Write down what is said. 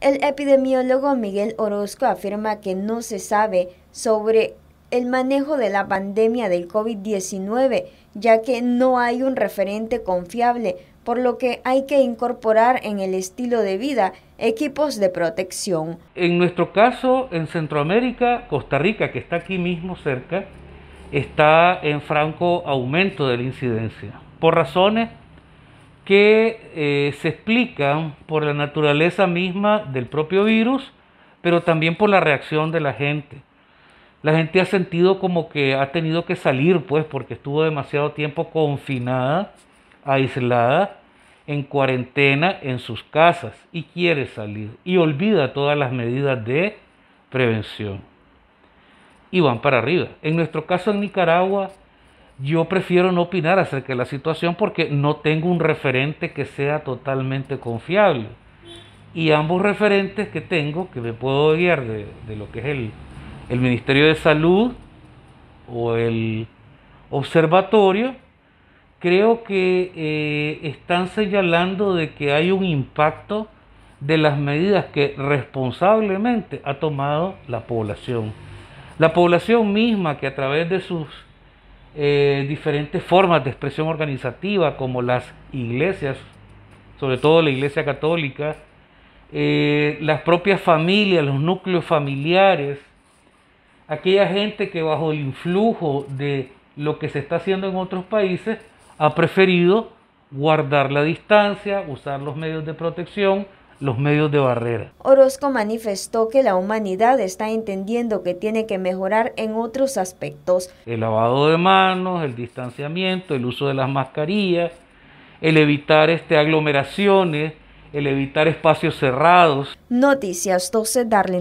El epidemiólogo Miguel Orozco afirma que no se sabe sobre el manejo de la pandemia del COVID-19, ya que no hay un referente confiable, por lo que hay que incorporar en el estilo de vida equipos de protección. En nuestro caso, en Centroamérica, Costa Rica, que está aquí mismo cerca, está en franco aumento de la incidencia, por razones que eh, se explican por la naturaleza misma del propio virus, pero también por la reacción de la gente. La gente ha sentido como que ha tenido que salir, pues, porque estuvo demasiado tiempo confinada, aislada, en cuarentena, en sus casas, y quiere salir, y olvida todas las medidas de prevención. Y van para arriba. En nuestro caso en Nicaragua, yo prefiero no opinar acerca de la situación porque no tengo un referente que sea totalmente confiable. Y ambos referentes que tengo, que me puedo guiar de, lo que es el, el, Ministerio de Salud o el observatorio, creo que eh, están señalando de que hay un impacto de las medidas que responsablemente ha tomado la población. La población misma que a través de sus eh, diferentes formas de expresión organizativa como las iglesias, sobre todo la iglesia católica, eh, las propias familias, los núcleos familiares, aquella gente que bajo el influjo de lo que se está haciendo en otros países ha preferido guardar la distancia, usar los medios de protección, los medios de barrera. Orozco manifestó que la humanidad está entendiendo que tiene que mejorar en otros aspectos. El lavado de manos, el distanciamiento, el uso de las mascarillas, el evitar este, aglomeraciones, el evitar espacios cerrados. Noticias 12 Darlene